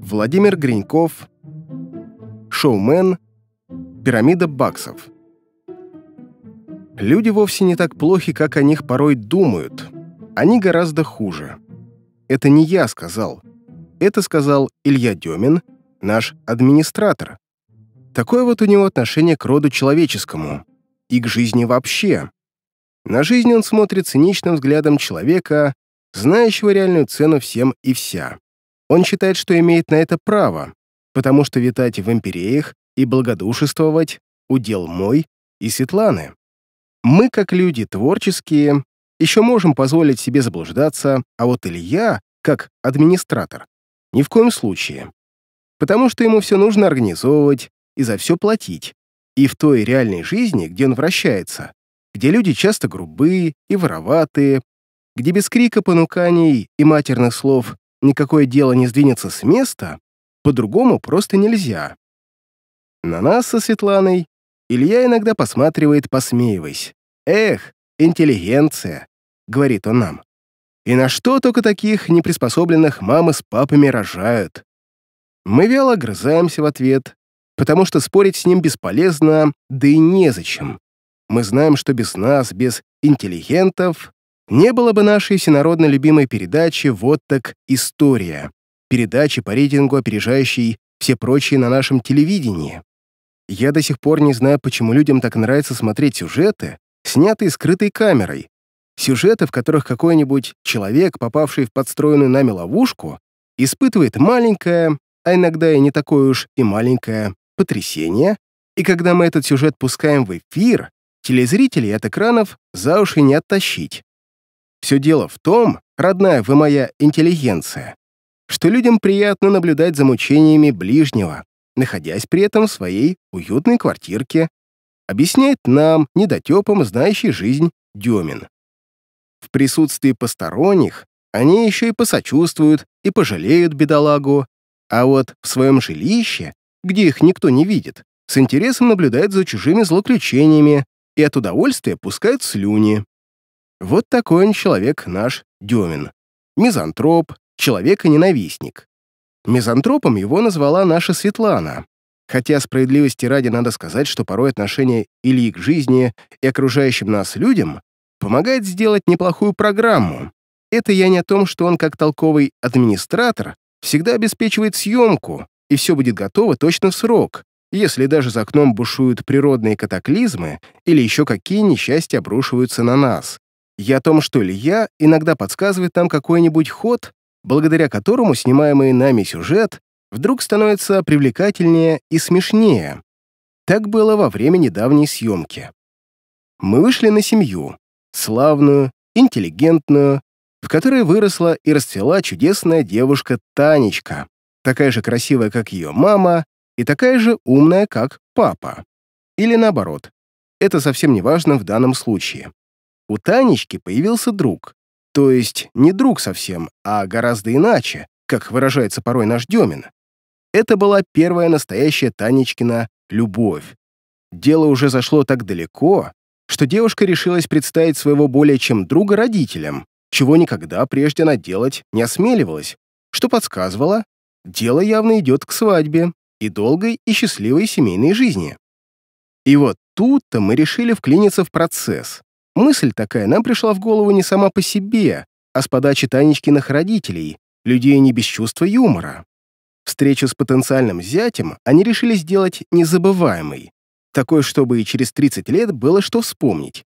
Владимир Гриньков, шоумен, пирамида баксов. Люди вовсе не так плохи, как о них порой думают. Они гораздо хуже. Это не я сказал. Это сказал Илья Демин, наш администратор. Такое вот у него отношение к роду человеческому и к жизни вообще. На жизнь он смотрит циничным взглядом человека, знающего реальную цену всем и вся. Он считает, что имеет на это право, потому что витать в империях и благодушествовать — удел мой и Светланы. Мы, как люди творческие, еще можем позволить себе заблуждаться, а вот Илья, как администратор, ни в коем случае. Потому что ему все нужно организовывать и за все платить. И в той реальной жизни, где он вращается, где люди часто грубые и вороватые, где без крика понуканий и матерных слов никакое дело не сдвинется с места, по-другому просто нельзя. На нас со Светланой Илья иногда посматривает, посмеиваясь. «Эх, интеллигенция», — говорит он нам. «И на что только таких неприспособленных мамы с папами рожают?» Мы вяло грызаемся в ответ, потому что спорить с ним бесполезно, да и незачем. Мы знаем, что без нас, без интеллигентов, не было бы нашей всенародно любимой передачи «Вот так история», передачи по рейтингу, опережающей все прочие на нашем телевидении. Я до сих пор не знаю, почему людям так нравится смотреть сюжеты, снятые скрытой камерой, сюжеты, в которых какой-нибудь человек, попавший в подстроенную нами ловушку, испытывает маленькое, а иногда и не такое уж и маленькое, потрясение, и когда мы этот сюжет пускаем в эфир, телезрителей от экранов за уши не оттащить. Все дело в том, родная вы моя интеллигенция, что людям приятно наблюдать за мучениями ближнего, находясь при этом в своей уютной квартирке, объясняет нам, недотепам, знающий жизнь, Демин. В присутствии посторонних они еще и посочувствуют и пожалеют бедолагу, а вот в своем жилище, где их никто не видит, с интересом наблюдают за чужими злоключениями, и от удовольствия пускают слюни. Вот такой он человек наш Демин. Мизантроп, человек и ненавистник. Мизантропом его назвала наша Светлана. Хотя справедливости ради надо сказать, что порой отношение Ильи к жизни и окружающим нас людям помогает сделать неплохую программу. Это я не о том, что он как толковый администратор всегда обеспечивает съемку, и все будет готово точно в срок если даже за окном бушуют природные катаклизмы или еще какие несчастья обрушиваются на нас. я о том, что Илья иногда подсказывает нам какой-нибудь ход, благодаря которому снимаемый нами сюжет вдруг становится привлекательнее и смешнее. Так было во время недавней съемки. Мы вышли на семью, славную, интеллигентную, в которой выросла и расцвела чудесная девушка Танечка, такая же красивая, как ее мама, и такая же умная, как папа. Или наоборот. Это совсем не важно в данном случае. У Танечки появился друг. То есть не друг совсем, а гораздо иначе, как выражается порой наш Демин. Это была первая настоящая Танечкина любовь. Дело уже зашло так далеко, что девушка решилась представить своего более чем друга родителям, чего никогда прежде она делать не осмеливалась, что подсказывало, дело явно идет к свадьбе и долгой и счастливой семейной жизни. И вот тут-то мы решили вклиниться в процесс. Мысль такая нам пришла в голову не сама по себе, а с подачи Танечкиных родителей, людей не без чувства юмора. Встречу с потенциальным зятем они решили сделать незабываемой, такой, чтобы и через 30 лет было что вспомнить.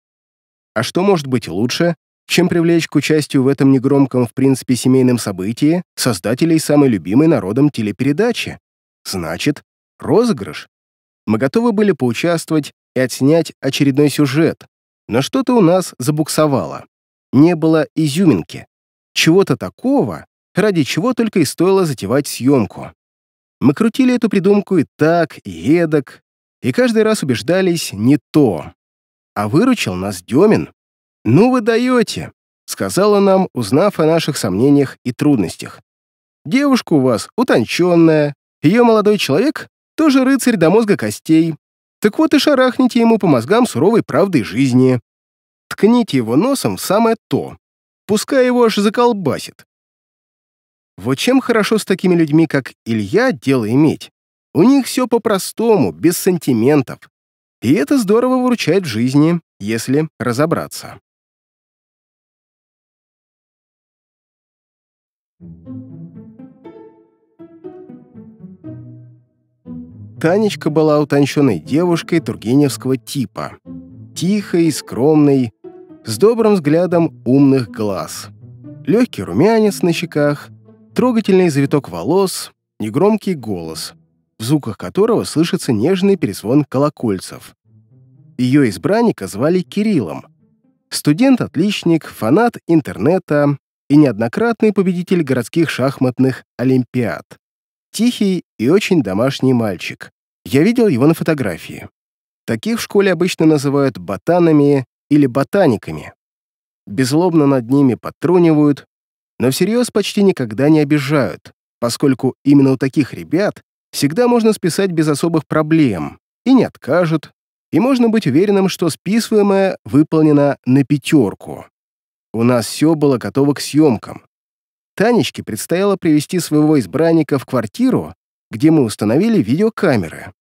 А что может быть лучше, чем привлечь к участию в этом негромком, в принципе, семейном событии создателей самой любимой народом телепередачи? Значит, розыгрыш. Мы готовы были поучаствовать и отснять очередной сюжет, но что-то у нас забуксовало. Не было изюминки. Чего-то такого, ради чего только и стоило затевать съемку. Мы крутили эту придумку и так, и эдак, и каждый раз убеждались не то. А выручил нас Демин. «Ну вы даете», — сказала нам, узнав о наших сомнениях и трудностях. «Девушка у вас утонченная, ее молодой человек тоже рыцарь до мозга костей. Так вот и шарахните ему по мозгам суровой правды жизни. Ткните его носом в самое то. Пускай его аж заколбасит. Вот чем хорошо с такими людьми, как Илья, дело иметь. У них все по-простому, без сантиментов. И это здорово выручает в жизни, если разобраться. Thank you. Танечка была утонченной девушкой тургеневского типа. Тихой, скромной, с добрым взглядом умных глаз. Легкий румянец на щеках, трогательный завиток волос, негромкий голос, в звуках которого слышится нежный перезвон колокольцев. Ее избранника звали Кириллом. Студент-отличник, фанат интернета и неоднократный победитель городских шахматных олимпиад. Тихий и очень домашний мальчик. Я видел его на фотографии. Таких в школе обычно называют ботанами или ботаниками. Безлобно над ними подтрунивают, но всерьез почти никогда не обижают, поскольку именно у таких ребят всегда можно списать без особых проблем, и не откажут, и можно быть уверенным, что списываемое выполнено на пятерку. У нас все было готово к съемкам. Танечке предстояло привести своего избранника в квартиру, где мы установили видеокамеры.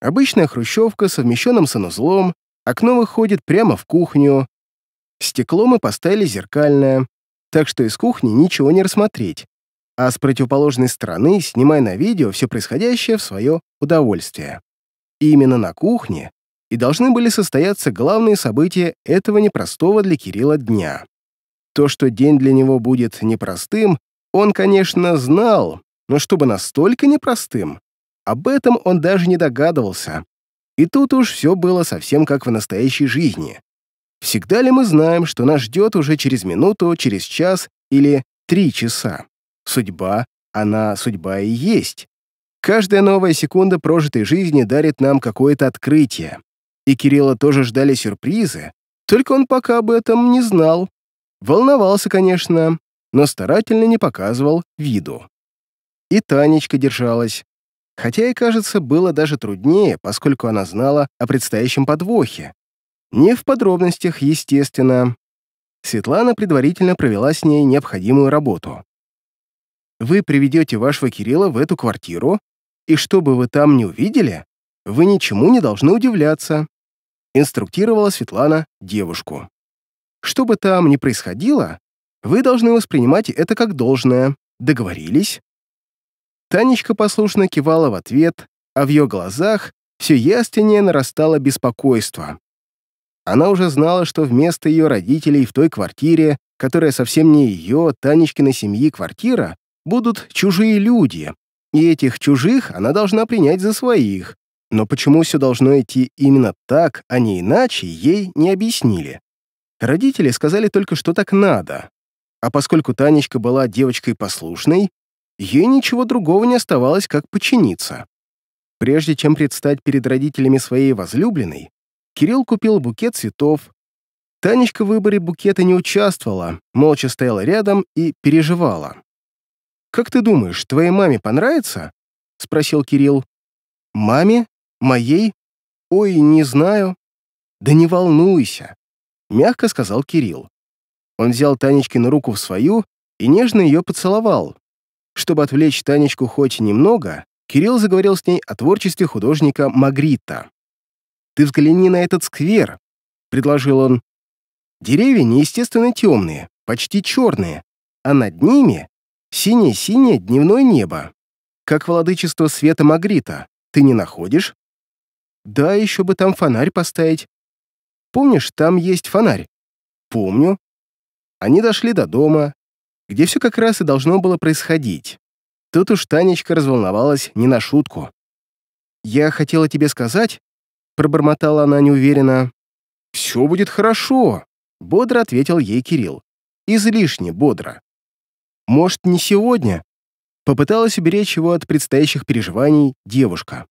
Обычная хрущевка с совмещенным санузлом, окно выходит прямо в кухню. Стекло мы поставили зеркальное, так что из кухни ничего не рассмотреть, а с противоположной стороны снимай на видео все происходящее в свое удовольствие. И именно на кухне и должны были состояться главные события этого непростого для Кирилла дня. То, что день для него будет непростым, он, конечно, знал, но чтобы настолько непростым, об этом он даже не догадывался. И тут уж все было совсем как в настоящей жизни. Всегда ли мы знаем, что нас ждет уже через минуту, через час или три часа? Судьба, она судьба и есть. Каждая новая секунда прожитой жизни дарит нам какое-то открытие. И Кирилла тоже ждали сюрпризы, только он пока об этом не знал. Волновался, конечно, но старательно не показывал виду. И Танечка держалась, хотя и, кажется, было даже труднее, поскольку она знала о предстоящем подвохе. Не в подробностях, естественно. Светлана предварительно провела с ней необходимую работу. «Вы приведете вашего Кирилла в эту квартиру, и что бы вы там ни увидели, вы ничему не должны удивляться», инструктировала Светлана девушку. Что бы там ни происходило, вы должны воспринимать это как должное. Договорились?» Танечка послушно кивала в ответ, а в ее глазах все яснее нарастало беспокойство. Она уже знала, что вместо ее родителей в той квартире, которая совсем не ее, Танечкиной семьи квартира, будут чужие люди, и этих чужих она должна принять за своих. Но почему все должно идти именно так, а не иначе, ей не объяснили. Родители сказали только, что так надо. А поскольку Танечка была девочкой послушной, ей ничего другого не оставалось, как подчиниться. Прежде чем предстать перед родителями своей возлюбленной, Кирилл купил букет цветов. Танечка в выборе букета не участвовала, молча стояла рядом и переживала. «Как ты думаешь, твоей маме понравится?» — спросил Кирилл. «Маме? Моей? Ой, не знаю». «Да не волнуйся мягко сказал Кирилл. Он взял Танечкину руку в свою и нежно ее поцеловал. Чтобы отвлечь Танечку хоть немного, Кирилл заговорил с ней о творчестве художника Магрита. «Ты взгляни на этот сквер», — предложил он. «Деревья неестественно темные, почти черные, а над ними синее-синее дневное небо, как владычество света Магрита. Ты не находишь?» «Да, еще бы там фонарь поставить, Помнишь, там есть фонарь?» «Помню». Они дошли до дома, где все как раз и должно было происходить. Тут уж Танечка разволновалась не на шутку. «Я хотела тебе сказать...» — пробормотала она неуверенно. «Все будет хорошо», — бодро ответил ей Кирилл. «Излишне бодро». «Может, не сегодня?» — попыталась уберечь его от предстоящих переживаний девушка.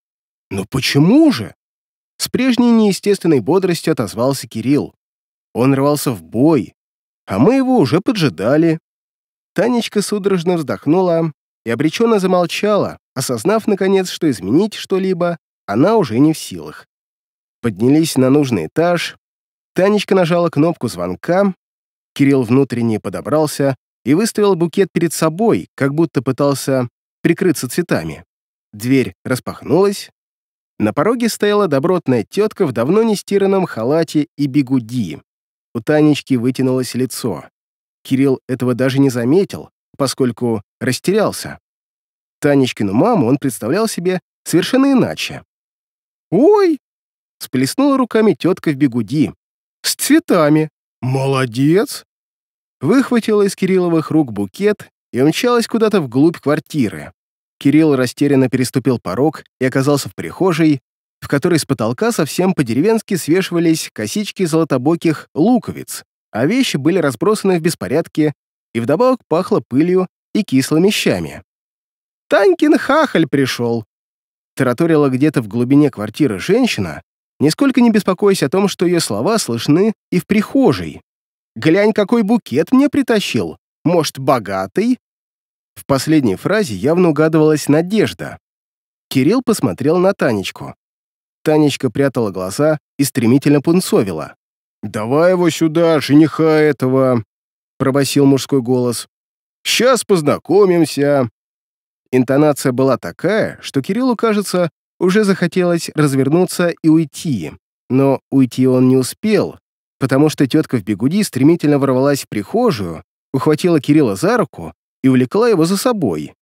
«Но почему же?» С прежней неестественной бодростью отозвался Кирилл. Он рвался в бой, а мы его уже поджидали. Танечка судорожно вздохнула и обреченно замолчала, осознав, наконец, что изменить что-либо она уже не в силах. Поднялись на нужный этаж, Танечка нажала кнопку звонка, Кирилл внутренне подобрался и выставил букет перед собой, как будто пытался прикрыться цветами. Дверь распахнулась, на пороге стояла добротная тетка в давно нестиранном халате и бегуди. У Танечки вытянулось лицо. Кирилл этого даже не заметил, поскольку растерялся. Танечкину маму он представлял себе совершенно иначе. «Ой!» — сплеснула руками тетка в бегуди «С цветами!» «Молодец!» Выхватила из Кирилловых рук букет и умчалась куда-то вглубь квартиры. Кирилл растерянно переступил порог и оказался в прихожей, в которой с потолка совсем по-деревенски свешивались косички золотобоких луковиц, а вещи были разбросаны в беспорядке, и вдобавок пахло пылью и кислыми щами. «Танькин хахаль пришел!» Тараторила где-то в глубине квартиры женщина, нисколько не беспокоясь о том, что ее слова слышны и в прихожей. «Глянь, какой букет мне притащил! Может, богатый?» В последней фразе явно угадывалась надежда. Кирилл посмотрел на Танечку. Танечка прятала глаза и стремительно пунцовила. «Давай его сюда, жениха этого!» — пробасил мужской голос. «Сейчас познакомимся!» Интонация была такая, что Кириллу, кажется, уже захотелось развернуться и уйти. Но уйти он не успел, потому что тетка в бегуди стремительно ворвалась в прихожую, ухватила Кирилла за руку и увлекла его за собой.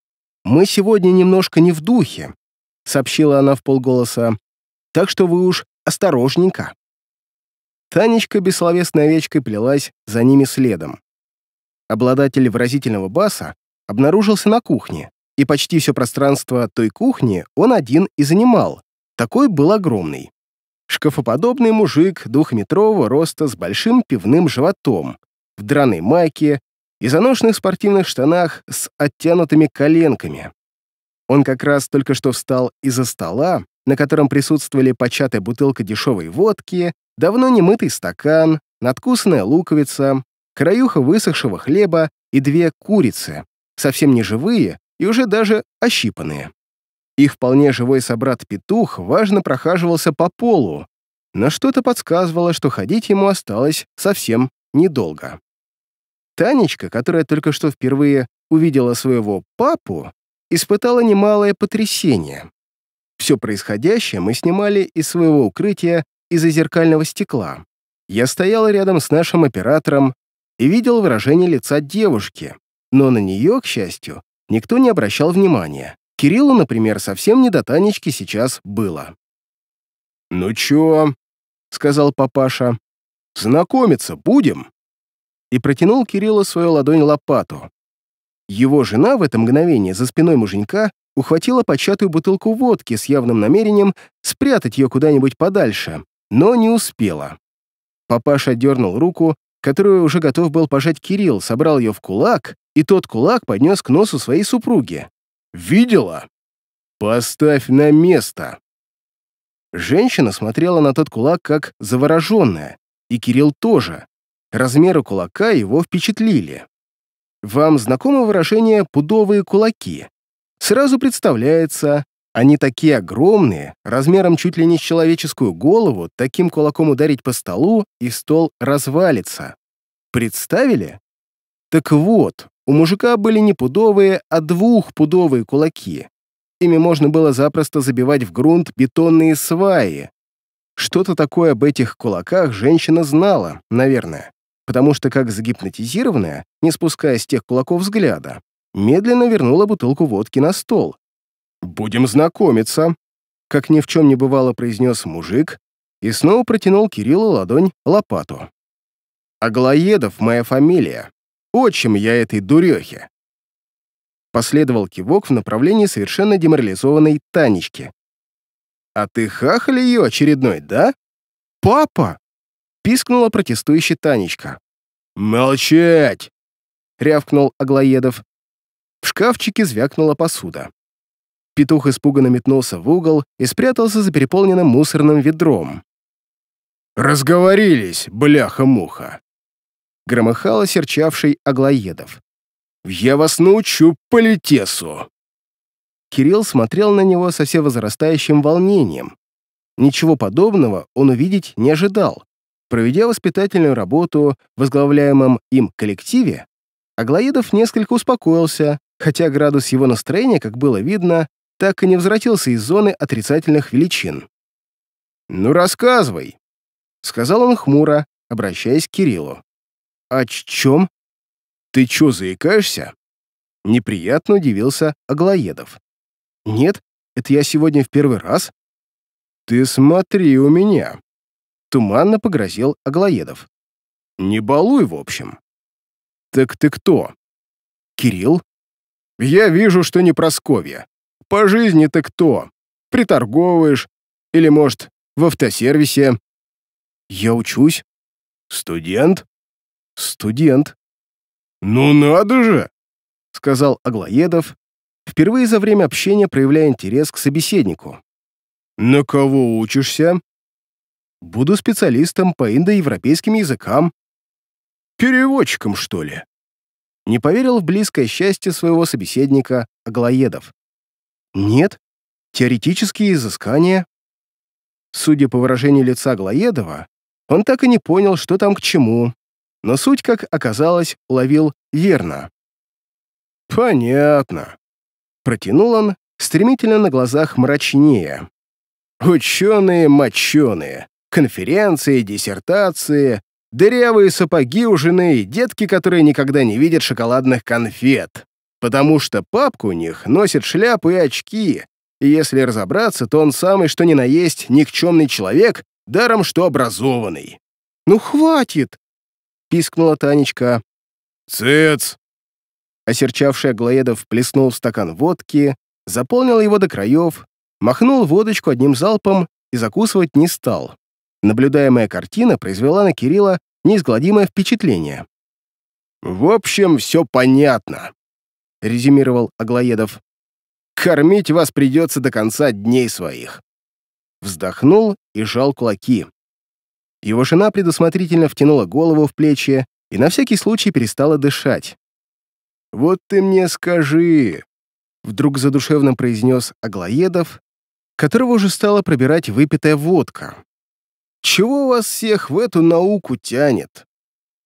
«Мы сегодня немножко не в духе», — сообщила она в полголоса, «так что вы уж осторожненько». Танечка бессловесной овечкой плелась за ними следом. Обладатель выразительного баса обнаружился на кухне, и почти все пространство той кухни он один и занимал. Такой был огромный. Шкафоподобный мужик двухметрового роста с большим пивным животом, в драной майке, и заношенных спортивных штанах с оттянутыми коленками. Он как раз только что встал из-за стола, на котором присутствовали початая бутылка дешевой водки, давно немытый стакан, надкусанная луковица, краюха высохшего хлеба и две курицы, совсем не живые и уже даже ощипанные. Их вполне живой собрат-петух важно прохаживался по полу, но что-то подсказывало, что ходить ему осталось совсем недолго. Танечка, которая только что впервые увидела своего папу, испытала немалое потрясение. Все происходящее мы снимали из своего укрытия из-за зеркального стекла. Я стоял рядом с нашим оператором и видел выражение лица девушки, но на нее, к счастью, никто не обращал внимания. Кириллу, например, совсем не до Танечки сейчас было. «Ну чё?» — сказал папаша. «Знакомиться будем?» и протянул Кириллу свою ладонь-лопату. Его жена в это мгновение за спиной муженька ухватила початую бутылку водки с явным намерением спрятать ее куда-нибудь подальше, но не успела. Папаша дернул руку, которую уже готов был пожать Кирилл, собрал ее в кулак, и тот кулак поднес к носу своей супруги. «Видела? Поставь на место!» Женщина смотрела на тот кулак как завороженная, и Кирилл тоже. Размеры кулака его впечатлили. Вам знакомо выражение «пудовые кулаки»? Сразу представляется, они такие огромные, размером чуть ли не с человеческую голову, таким кулаком ударить по столу, и стол развалится. Представили? Так вот, у мужика были не пудовые, а двухпудовые кулаки. Ими можно было запросто забивать в грунт бетонные сваи. Что-то такое об этих кулаках женщина знала, наверное потому что, как загипнотизированная, не спуская с тех кулаков взгляда, медленно вернула бутылку водки на стол. «Будем знакомиться», — как ни в чем не бывало произнес мужик и снова протянул Кириллу ладонь лопату. «Аглоедов — моя фамилия. Отчим я этой дурехе». Последовал кивок в направлении совершенно деморализованной Танечки. «А ты хахали ее очередной, да?» «Папа!» пискнула протестующая Танечка. «Молчать!» — рявкнул Аглоедов. В шкафчике звякнула посуда. Петух испуганно метнулся в угол и спрятался за переполненным мусорным ведром. «Разговорились, бляха-муха!» — громыхало серчавший Аглоедов. «Я вас научу политесу!» Кирилл смотрел на него со всевозрастающим волнением. Ничего подобного он увидеть не ожидал. Проведя воспитательную работу в возглавляемом им коллективе, Аглоедов несколько успокоился, хотя градус его настроения, как было видно, так и не возвратился из зоны отрицательных величин. «Ну, рассказывай!» — сказал он хмуро, обращаясь к Кириллу. "А чем?» «Ты чё, заикаешься?» Неприятно удивился Аглоедов. «Нет, это я сегодня в первый раз». «Ты смотри у меня», Туманно погрозил Аглоедов. «Не балуй, в общем». «Так ты кто?» «Кирилл?» «Я вижу, что не Просковья. По жизни ты кто? Приторговываешь? Или, может, в автосервисе?» «Я учусь». «Студент?» «Студент». «Ну надо же!» — сказал Аглоедов, впервые за время общения проявляя интерес к собеседнику. «На кого учишься?» Буду специалистом по индоевропейским языкам. Переводчиком, что ли? Не поверил в близкое счастье своего собеседника Аглоедов. Нет, теоретические изыскания. Судя по выражению лица Глоедова, он так и не понял, что там к чему, но суть, как оказалось, ловил верно. «Понятно», — протянул он, стремительно на глазах мрачнее. «Ученые-моченые, Конференции, диссертации, дырявые сапоги у жены и детки, которые никогда не видят шоколадных конфет. Потому что папка у них носит шляпы и очки, и если разобраться, то он самый что ни на есть никчемный человек, даром что образованный. «Ну хватит!» — пискнула Танечка. «Цец!» Осерчавший Аглоедов плеснул в стакан водки, заполнил его до краев, махнул водочку одним залпом и закусывать не стал. Наблюдаемая картина произвела на Кирилла неизгладимое впечатление. «В общем, все понятно», — резюмировал Аглоедов. «Кормить вас придется до конца дней своих». Вздохнул и жал кулаки. Его жена предусмотрительно втянула голову в плечи и на всякий случай перестала дышать. «Вот ты мне скажи», — вдруг задушевно произнес Аглоедов, которого уже стала пробирать выпитая водка. Чего вас всех в эту науку тянет?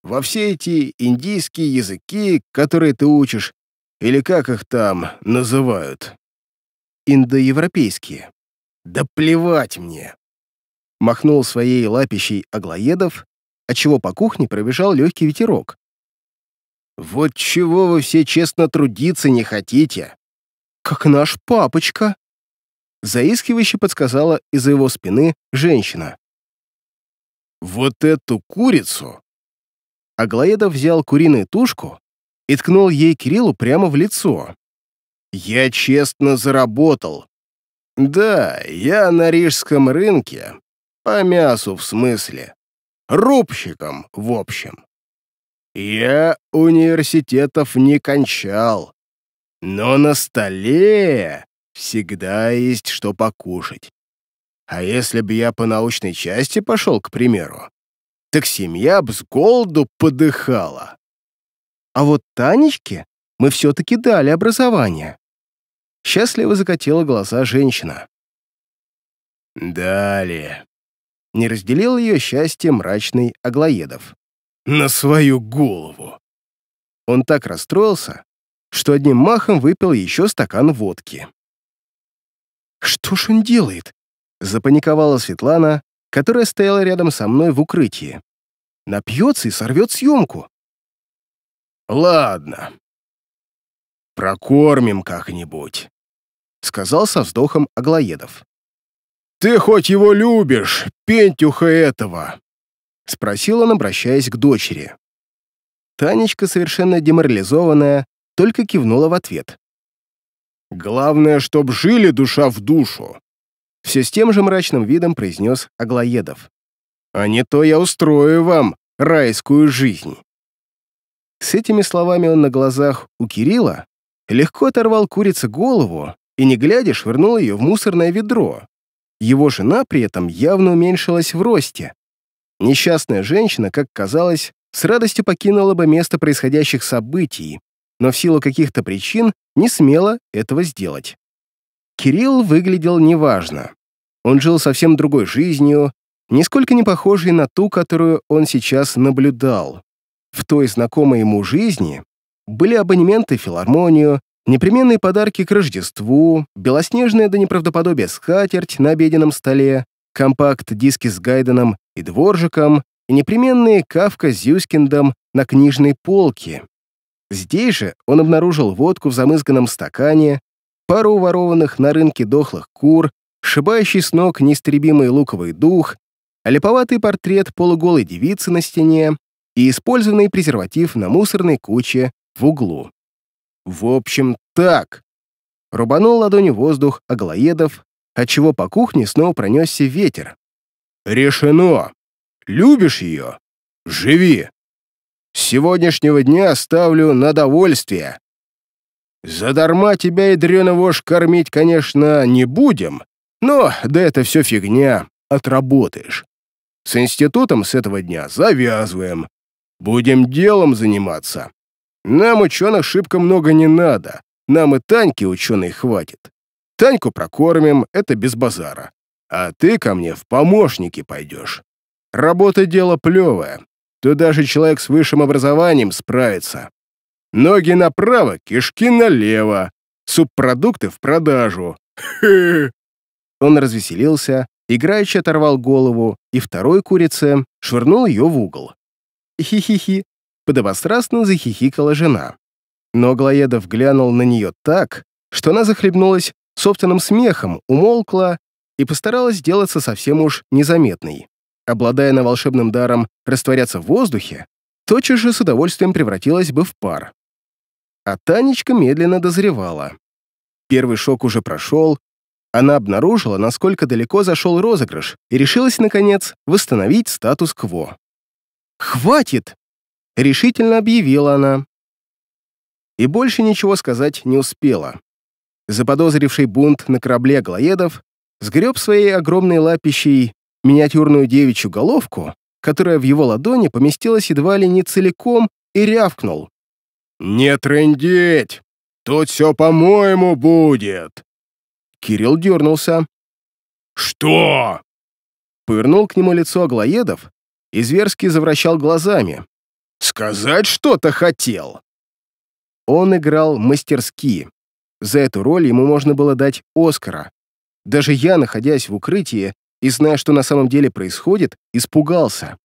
Во все эти индийские языки, которые ты учишь, или как их там называют? Индоевропейские. Да плевать мне. Махнул своей лапищей Аглоедов, отчего по кухне пробежал легкий ветерок. Вот чего вы все честно трудиться не хотите. Как наш папочка. Заискивающе подсказала из-за его спины женщина. «Вот эту курицу!» Аглоедов взял куриную тушку и ткнул ей Кириллу прямо в лицо. «Я честно заработал. Да, я на рижском рынке. По мясу, в смысле. Рубщиком, в общем. Я университетов не кончал. Но на столе всегда есть что покушать. А если бы я по научной части пошел, к примеру, так семья б с голоду подыхала. А вот Танечке мы все-таки дали образование. Счастливо закатила глаза женщина. Дали. Не разделил ее счастье мрачный Аглоедов. На свою голову. Он так расстроился, что одним махом выпил еще стакан водки. «Что ж он делает? Запаниковала Светлана, которая стояла рядом со мной в укрытии. Напьется и сорвет съемку. «Ладно. Прокормим как-нибудь», — сказал со вздохом Аглоедов. «Ты хоть его любишь, пентюха этого?» — спросил он, обращаясь к дочери. Танечка, совершенно деморализованная, только кивнула в ответ. «Главное, чтоб жили душа в душу, все с тем же мрачным видом произнес Аглоедов. «А не то я устрою вам райскую жизнь». С этими словами он на глазах у Кирилла легко оторвал курице голову и, не глядя, швырнул ее в мусорное ведро. Его жена при этом явно уменьшилась в росте. Несчастная женщина, как казалось, с радостью покинула бы место происходящих событий, но в силу каких-то причин не смела этого сделать. Кирилл выглядел неважно. Он жил совсем другой жизнью, нисколько не похожей на ту, которую он сейчас наблюдал. В той знакомой ему жизни были абонементы в филармонию, непременные подарки к Рождеству, белоснежная до неправдоподобия скатерть на обеденном столе, компакт-диски с Гайденом и Дворжиком и непременные кавка с Юскиндом на книжной полке. Здесь же он обнаружил водку в замызганном стакане, пару уворованных на рынке дохлых кур, шибающий с ног неистребимый луковый дух, олиповатый портрет полуголой девицы на стене и использованный презерватив на мусорной куче в углу. В общем, так. Рубанул ладонью воздух оглоедов, отчего по кухне снова пронесся ветер. «Решено! Любишь ее? Живи! С сегодняшнего дня ставлю на довольствие!» «Задарма тебя и дреново кормить, конечно, не будем, но да это все фигня, отработаешь. С институтом с этого дня завязываем. Будем делом заниматься. Нам ученых шибко много не надо. Нам и Таньки ученые хватит. Таньку прокормим, это без базара. А ты ко мне в помощники пойдешь. Работа дело плевое. Тут даже человек с высшим образованием справится. Ноги направо, кишки налево. Субпродукты в продажу. Хе, он развеселился, играючи оторвал голову, и второй курице швырнул ее в угол. «Хи-хи-хи», — подобострастно захихикала жена. Но Глоедов глянул на нее так, что она захлебнулась собственным смехом, умолкла и постаралась сделаться совсем уж незаметной. Обладая на волшебным даром растворяться в воздухе, тотчас же с удовольствием превратилась бы в пар. А Танечка медленно дозревала. Первый шок уже прошел, она обнаружила, насколько далеко зашел розыгрыш и решилась, наконец, восстановить статус-кво. «Хватит!» — решительно объявила она. И больше ничего сказать не успела. Заподозривший бунт на корабле глоедов сгреб своей огромной лапищей миниатюрную девичью головку, которая в его ладони поместилась едва ли не целиком, и рявкнул. «Не трындеть! Тут все по-моему будет!» Кирилл дернулся. «Что?» Пырнул к нему лицо Аглоедов и зверски завращал глазами. «Сказать что-то хотел!» Он играл мастерски. За эту роль ему можно было дать Оскара. Даже я, находясь в укрытии и зная, что на самом деле происходит, испугался.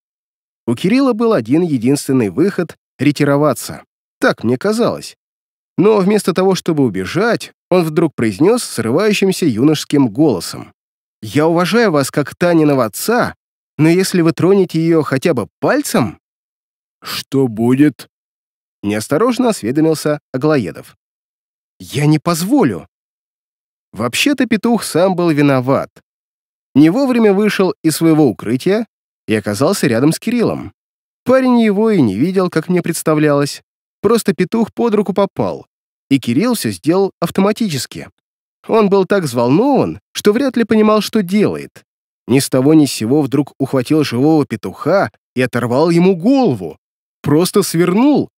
У Кирилла был один единственный выход — ретироваться. Так мне казалось. Но вместо того, чтобы убежать, он вдруг произнес срывающимся юношеским голосом. «Я уважаю вас как Таниного отца, но если вы тронете ее хотя бы пальцем...» «Что будет?» Неосторожно осведомился Аглоедов. «Я не позволю!» Вообще-то петух сам был виноват. Не вовремя вышел из своего укрытия и оказался рядом с Кириллом. Парень его и не видел, как мне представлялось. Просто петух под руку попал, и Кирилл все сделал автоматически. Он был так взволнован, что вряд ли понимал, что делает. Ни с того ни с сего вдруг ухватил живого петуха и оторвал ему голову. Просто свернул.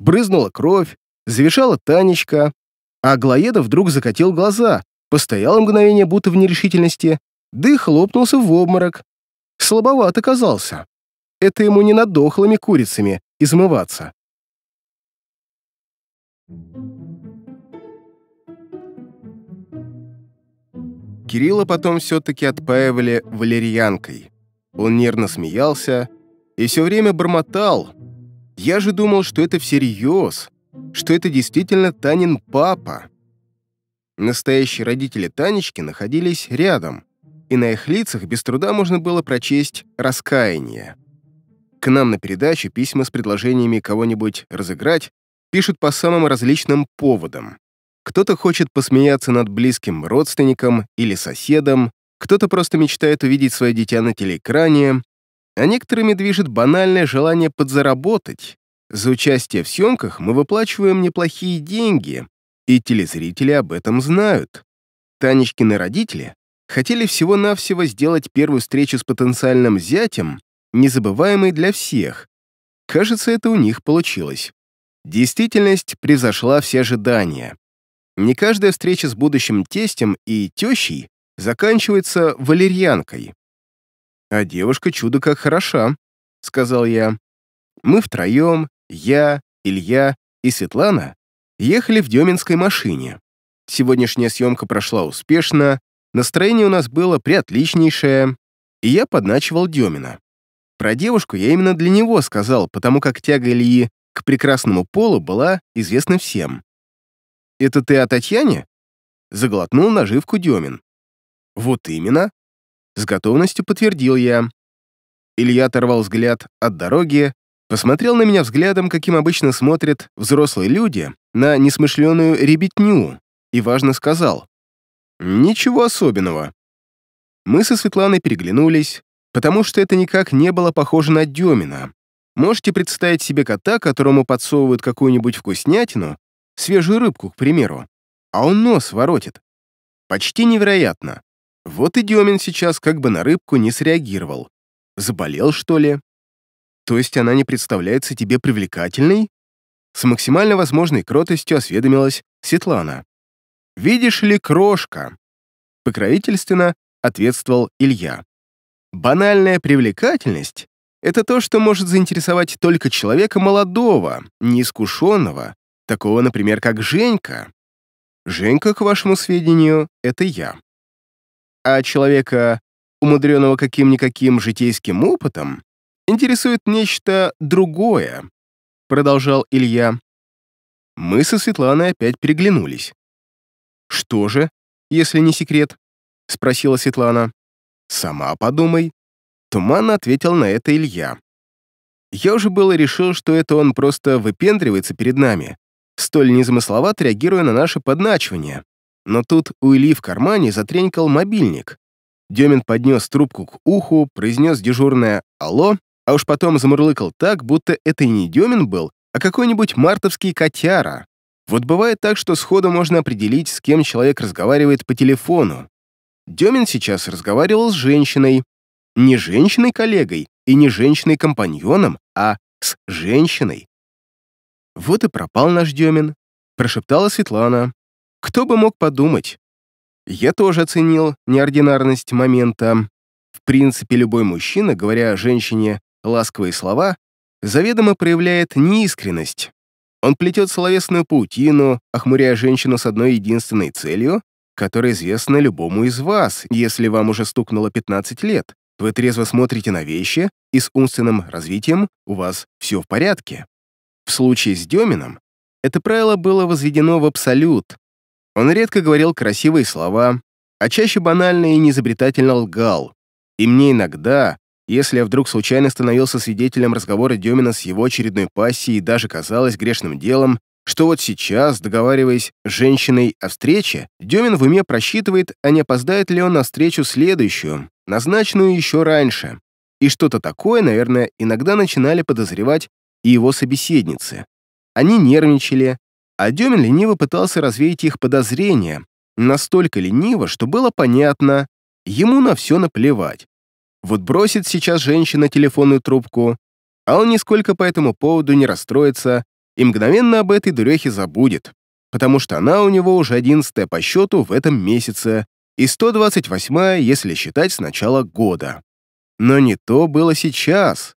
Брызнула кровь, завершала Танечка, а Аглоеда вдруг закатил глаза, постоял мгновение будто в нерешительности, да и хлопнулся в обморок. Слабоват оказался. Это ему не над дохлыми курицами измываться. Thank you. Кирилла потом все-таки отпаивали валерьянкой. Он нервно смеялся и все время бормотал. «Я же думал, что это всерьез, что это действительно Танин папа». Настоящие родители Танечки находились рядом, и на их лицах без труда можно было прочесть раскаяние. К нам на передачу письма с предложениями кого-нибудь разыграть пишут по самым различным поводам. Кто-то хочет посмеяться над близким родственником или соседом, кто-то просто мечтает увидеть свое дитя на телеэкране, а некоторыми движет банальное желание подзаработать. За участие в съемках мы выплачиваем неплохие деньги, и телезрители об этом знают. Танечкины родители хотели всего-навсего сделать первую встречу с потенциальным зятем, незабываемой для всех. Кажется, это у них получилось. Действительность превзошла все ожидания. Не каждая встреча с будущим тестем и тещей заканчивается валерьянкой. «А девушка чудо как хороша», — сказал я. Мы втроем, я, Илья и Светлана, ехали в Деминской машине. Сегодняшняя съемка прошла успешно, настроение у нас было приотличнейшее, и я подначивал Демина. Про девушку я именно для него сказал, потому как тяга Ильи к прекрасному полу была известна всем. «Это ты о Татьяне?» — заглотнул наживку Демин. «Вот именно!» — с готовностью подтвердил я. Илья оторвал взгляд от дороги, посмотрел на меня взглядом, каким обычно смотрят взрослые люди, на несмышленую ребятню, и важно сказал. «Ничего особенного». Мы со Светланой переглянулись, потому что это никак не было похоже на Демина. Можете представить себе кота, которому подсовывают какую-нибудь вкуснятину, Свежую рыбку, к примеру. А он нос воротит. Почти невероятно. Вот и Демин сейчас как бы на рыбку не среагировал. Заболел, что ли? То есть она не представляется тебе привлекательной? С максимально возможной кротостью осведомилась Светлана. «Видишь ли, крошка?» Покровительственно ответствовал Илья. «Банальная привлекательность — это то, что может заинтересовать только человека молодого, неискушенного, такого, например, как Женька. Женька, к вашему сведению, это я. А человека, умудренного каким-никаким житейским опытом, интересует нечто другое, продолжал Илья. Мы со Светланой опять переглянулись. «Что же, если не секрет?» — спросила Светлана. «Сама подумай». Туманно ответил на это Илья. Я уже было решил, что это он просто выпендривается перед нами, столь незамысловато реагируя на наше подначивание, Но тут у Ильи в кармане затренькал мобильник. Демин поднес трубку к уху, произнес дежурное «Алло», а уж потом замурлыкал так, будто это и не Демин был, а какой-нибудь мартовский котяра. Вот бывает так, что сходу можно определить, с кем человек разговаривает по телефону. Демин сейчас разговаривал с женщиной. Не женщиной-коллегой и не женщиной-компаньоном, а с женщиной. «Вот и пропал наш Демин», — прошептала Светлана. «Кто бы мог подумать?» Я тоже оценил неординарность момента. В принципе, любой мужчина, говоря о женщине ласковые слова, заведомо проявляет неискренность. Он плетет словесную паутину, охмуряя женщину с одной единственной целью, которая известна любому из вас, если вам уже стукнуло 15 лет. Вы трезво смотрите на вещи, и с умственным развитием у вас все в порядке. В случае с Демином это правило было возведено в абсолют. Он редко говорил красивые слова, а чаще банально и неизобретательно лгал. И мне иногда, если я вдруг случайно становился свидетелем разговора Демина с его очередной пассией и даже казалось грешным делом, что вот сейчас, договариваясь с женщиной о встрече, Демин в уме просчитывает, а не опоздает ли он на встречу следующую, назначенную еще раньше. И что-то такое, наверное, иногда начинали подозревать и его собеседницы. Они нервничали, а Демин лениво пытался развеять их подозрения, настолько лениво, что было понятно, ему на все наплевать. Вот бросит сейчас женщина телефонную трубку, а он нисколько по этому поводу не расстроится и мгновенно об этой дурехе забудет, потому что она у него уже одиннадцатая по счету в этом месяце и 128-я, если считать с начала года. Но не то было сейчас.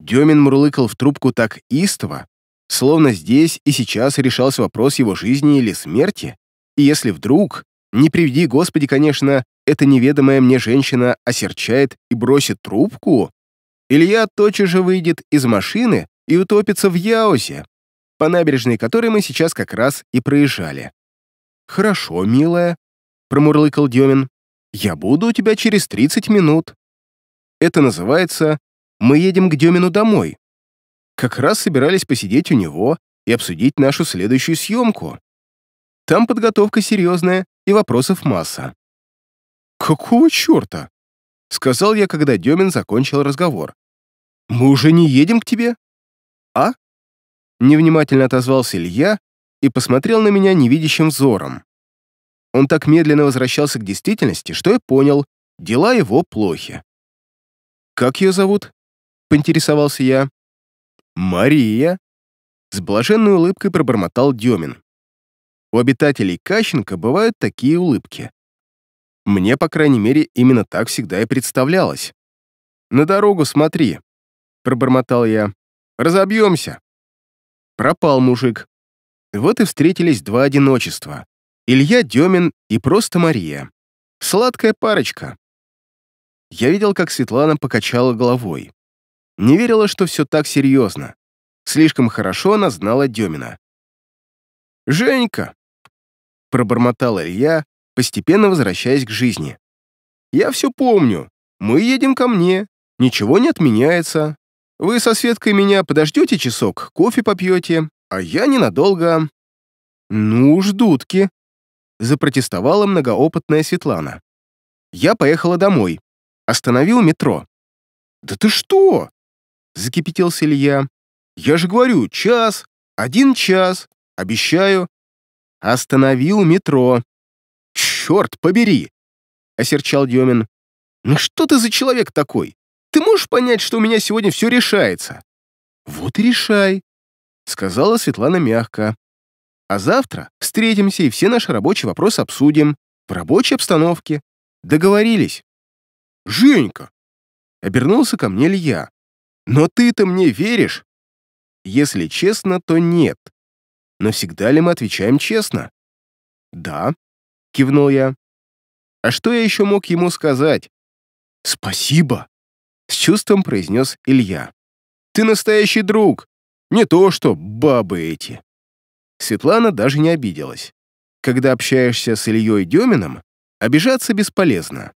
Демин мурлыкал в трубку так истово, словно здесь и сейчас решался вопрос его жизни или смерти. И если вдруг, не приведи Господи, конечно, эта неведомая мне женщина осерчает и бросит трубку, Илья тотчас же выйдет из машины и утопится в Яосе, по набережной которой мы сейчас как раз и проезжали. «Хорошо, милая», — промурлыкал Демин. «Я буду у тебя через 30 минут». Это называется мы едем к Демину домой. Как раз собирались посидеть у него и обсудить нашу следующую съемку. Там подготовка серьезная и вопросов масса. «Какого черта?» — сказал я, когда Демин закончил разговор. «Мы уже не едем к тебе?» «А?» — невнимательно отозвался Илья и посмотрел на меня невидящим взором. Он так медленно возвращался к действительности, что я понял, дела его плохи. «Как ее зовут?» — поинтересовался я. «Мария!» — с блаженной улыбкой пробормотал Демин. У обитателей Кащенко бывают такие улыбки. Мне, по крайней мере, именно так всегда и представлялось. «На дорогу смотри», — пробормотал я. «Разобьемся». Пропал мужик. Вот и встретились два одиночества. Илья Демин и просто Мария. Сладкая парочка. Я видел, как Светлана покачала головой. Не верила, что все так серьезно. Слишком хорошо она знала Демина. «Женька!» — пробормотала Илья, постепенно возвращаясь к жизни. «Я все помню. Мы едем ко мне. Ничего не отменяется. Вы со Светкой меня подождете часок, кофе попьете, а я ненадолго». «Ну, уж ждутки», — запротестовала многоопытная Светлана. Я поехала домой. Остановил метро. «Да ты что?» Закипятился Илья. «Я же говорю, час, один час, обещаю». Остановил метро. «Черт побери!» — осерчал Демин. «Ну что ты за человек такой? Ты можешь понять, что у меня сегодня все решается?» «Вот и решай», — сказала Светлана мягко. «А завтра встретимся и все наши рабочие вопросы обсудим. В рабочей обстановке. Договорились». «Женька!» — обернулся ко мне Илья. Но ты-то мне веришь? Если честно, то нет. Но всегда ли мы отвечаем честно? Да, кивнул я. А что я еще мог ему сказать? Спасибо, с чувством произнес Илья. Ты настоящий друг, не то что бабы эти. Светлана даже не обиделась. Когда общаешься с Ильей Деминым, обижаться бесполезно.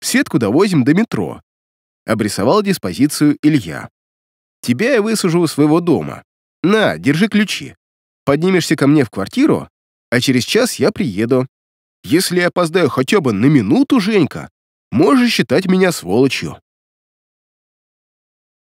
Сетку довозим до метро, обрисовал диспозицию Илья. «Тебя я высажу у своего дома. На, держи ключи. Поднимешься ко мне в квартиру, а через час я приеду. Если я опоздаю хотя бы на минуту, Женька, можешь считать меня сволочью».